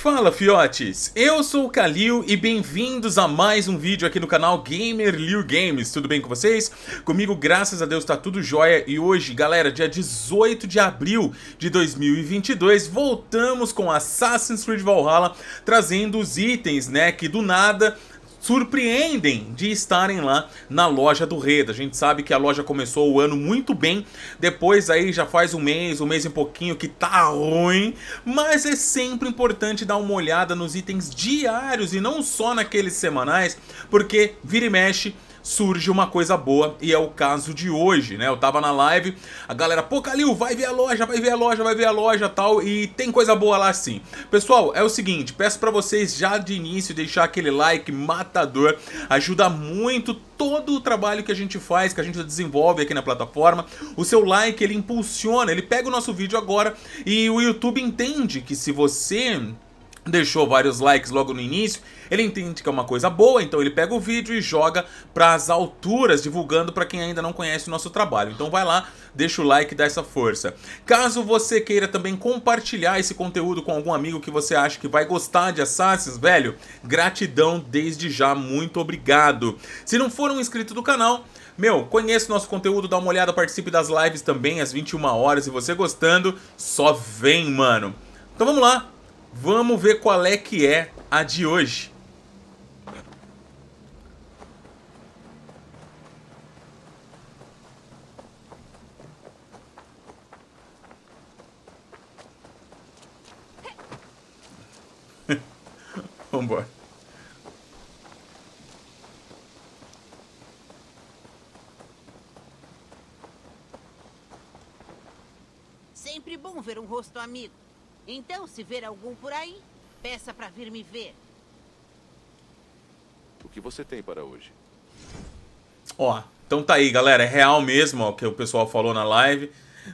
Fala fiotes, eu sou o Kalil e bem-vindos a mais um vídeo aqui no canal Gamer Liu Games, tudo bem com vocês? Comigo, graças a Deus, tá tudo jóia e hoje, galera, dia 18 de abril de 2022, voltamos com Assassin's Creed Valhalla, trazendo os itens, né, que do nada surpreendem de estarem lá na loja do Reda. A gente sabe que a loja começou o ano muito bem, depois aí já faz um mês, um mês e pouquinho que tá ruim, mas é sempre importante dar uma olhada nos itens diários e não só naqueles semanais, porque vira e mexe surge uma coisa boa e é o caso de hoje, né? Eu tava na live, a galera, pô, Calil, vai ver a loja, vai ver a loja, vai ver a loja tal, e tem coisa boa lá sim. Pessoal, é o seguinte, peço para vocês já de início deixar aquele like matador, ajuda muito todo o trabalho que a gente faz, que a gente desenvolve aqui na plataforma. O seu like, ele impulsiona, ele pega o nosso vídeo agora e o YouTube entende que se você deixou vários likes logo no início, ele entende que é uma coisa boa, então ele pega o vídeo e joga para as alturas, divulgando para quem ainda não conhece o nosso trabalho. Então vai lá, deixa o like, dá essa força. Caso você queira também compartilhar esse conteúdo com algum amigo que você acha que vai gostar de Assassins, velho, gratidão desde já, muito obrigado. Se não for um inscrito do canal, meu, conheça o nosso conteúdo, dá uma olhada, participe das lives também às 21 horas, se você gostando, só vem, mano. Então vamos lá, Vamos ver qual é que é a de hoje. Vambora. Sempre bom ver um rosto amigo. Então, se ver algum por aí, peça para vir me ver. O que você tem para hoje? Ó, então tá aí, galera. É real mesmo o que o pessoal falou na live.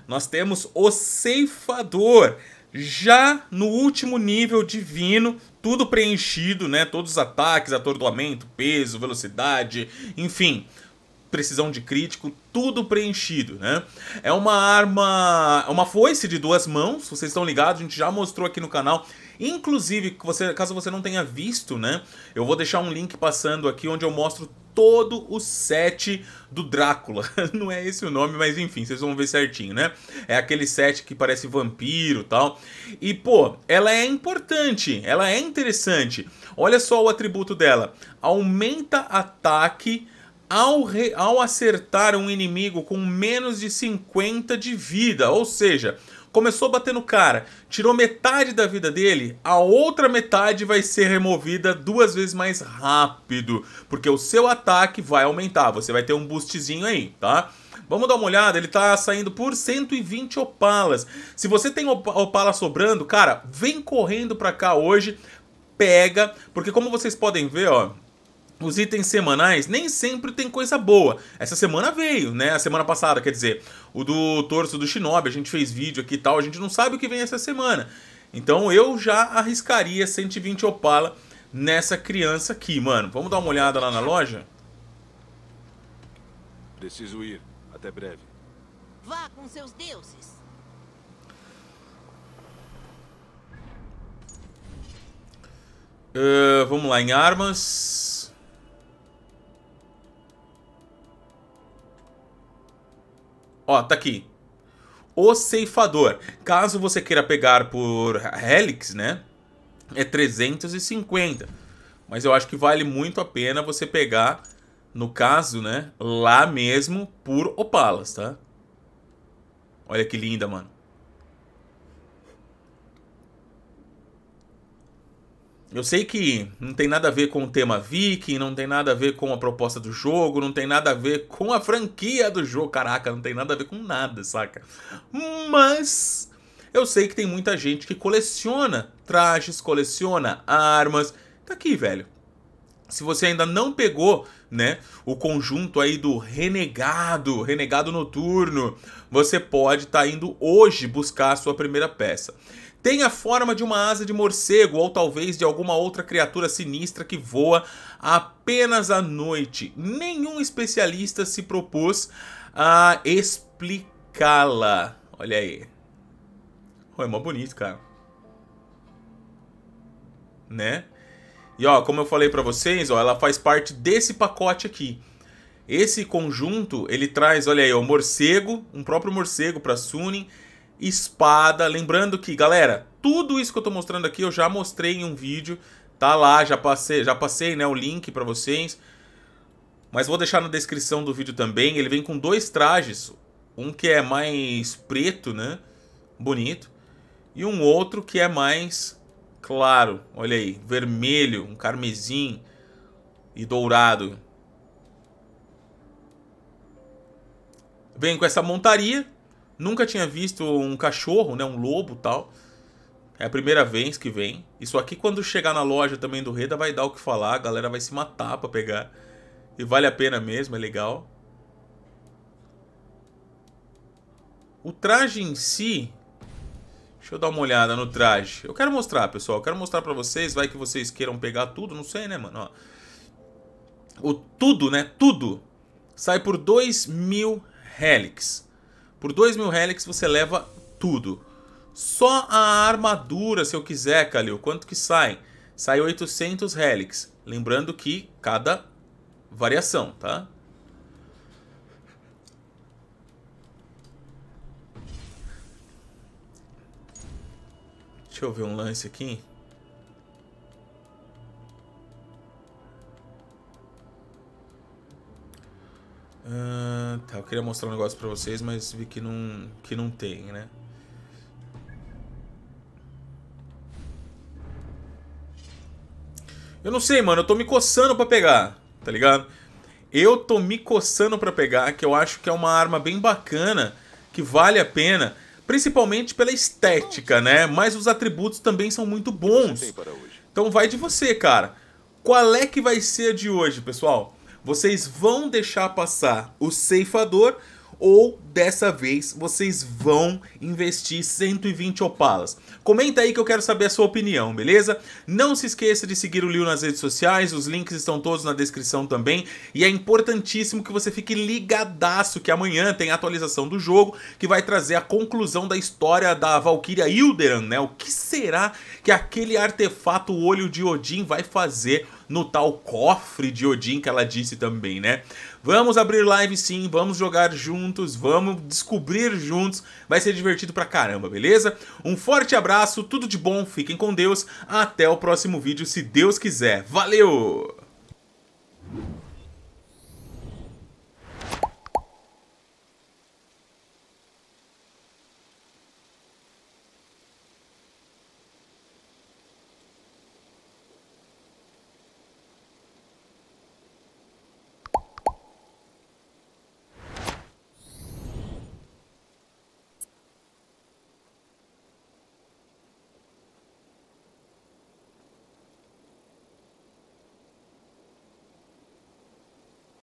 Nós temos o ceifador. Já no último nível divino, tudo preenchido, né? Todos os ataques, atordoamento, peso, velocidade, enfim precisão de crítico, tudo preenchido, né? É uma arma, é uma foice de duas mãos, vocês estão ligados, a gente já mostrou aqui no canal. Inclusive, você, caso você não tenha visto, né? Eu vou deixar um link passando aqui onde eu mostro todo o set do Drácula. Não é esse o nome, mas enfim, vocês vão ver certinho, né? É aquele set que parece vampiro tal. E, pô, ela é importante, ela é interessante. Olha só o atributo dela. Aumenta ataque ao, re... ao acertar um inimigo com menos de 50 de vida, ou seja, começou a bater no cara, tirou metade da vida dele, a outra metade vai ser removida duas vezes mais rápido, porque o seu ataque vai aumentar, você vai ter um boostzinho aí, tá? Vamos dar uma olhada, ele tá saindo por 120 opalas. Se você tem opala sobrando, cara, vem correndo pra cá hoje, pega, porque como vocês podem ver, ó, os itens semanais nem sempre tem coisa boa. Essa semana veio, né? A semana passada, quer dizer, o do torso do Shinobi, a gente fez vídeo aqui e tal, a gente não sabe o que vem essa semana. Então eu já arriscaria 120 Opala nessa criança aqui, mano. Vamos dar uma olhada lá na loja? Preciso ir. Até breve. Vá com seus deuses. Uh, vamos lá, em armas... Ó, tá aqui. O ceifador. Caso você queira pegar por Helix, né? É 350. Mas eu acho que vale muito a pena você pegar, no caso, né? Lá mesmo, por Opalas, tá? Olha que linda, mano. Eu sei que não tem nada a ver com o tema Viking, não tem nada a ver com a proposta do jogo, não tem nada a ver com a franquia do jogo, caraca, não tem nada a ver com nada, saca? Mas eu sei que tem muita gente que coleciona trajes, coleciona armas. Tá aqui, velho. Se você ainda não pegou, né, o conjunto aí do Renegado, Renegado Noturno, você pode estar tá indo hoje buscar a sua primeira peça tem a forma de uma asa de morcego ou talvez de alguma outra criatura sinistra que voa apenas à noite. Nenhum especialista se propôs a explicá-la. Olha aí. Oh, é mó bonito, cara. Né? E ó, como eu falei para vocês, ó, ela faz parte desse pacote aqui. Esse conjunto, ele traz, olha aí, o morcego, um próprio morcego para Sunin, espada. Lembrando que, galera, tudo isso que eu tô mostrando aqui eu já mostrei em um vídeo. Tá lá, já passei, já passei né, o link para vocês. Mas vou deixar na descrição do vídeo também. Ele vem com dois trajes. Um que é mais preto, né? Bonito. E um outro que é mais claro. Olha aí, vermelho, um carmesim e dourado. Vem com essa montaria Nunca tinha visto um cachorro, né? Um lobo tal. É a primeira vez que vem. Isso aqui, quando chegar na loja também do Reda, vai dar o que falar. A galera vai se matar pra pegar. E vale a pena mesmo, é legal. O traje em si... Deixa eu dar uma olhada no traje. Eu quero mostrar, pessoal. Eu quero mostrar pra vocês. Vai que vocês queiram pegar tudo. Não sei, né, mano? Ó. O tudo, né? Tudo. Sai por 2 mil relics. Por 2 mil relics você leva tudo. Só a armadura, se eu quiser, Kalil, quanto que sai? Sai 800 relics, Lembrando que cada variação, tá? Deixa eu ver um lance aqui. Ah, tá, eu queria mostrar um negócio pra vocês, mas vi que não, que não tem, né? Eu não sei, mano, eu tô me coçando pra pegar, tá ligado? Eu tô me coçando pra pegar, que eu acho que é uma arma bem bacana, que vale a pena, principalmente pela estética, né? Mas os atributos também são muito bons. Então vai de você, cara. Qual é que vai ser a de hoje, pessoal? Vocês vão deixar passar o ceifador ou dessa vez vocês vão investir 120 opalas? Comenta aí que eu quero saber a sua opinião, beleza? Não se esqueça de seguir o Liu nas redes sociais, os links estão todos na descrição também, e é importantíssimo que você fique ligadaço que amanhã tem a atualização do jogo, que vai trazer a conclusão da história da Valkyria Hilderan, né? O que será que aquele artefato Olho de Odin vai fazer no tal cofre de Odin que ela disse também, né? Vamos abrir live sim, vamos jogar juntos, vamos descobrir juntos, vai ser divertido pra caramba, beleza? Um forte abraço, tudo de bom, fiquem com Deus, até o próximo vídeo, se Deus quiser. Valeu!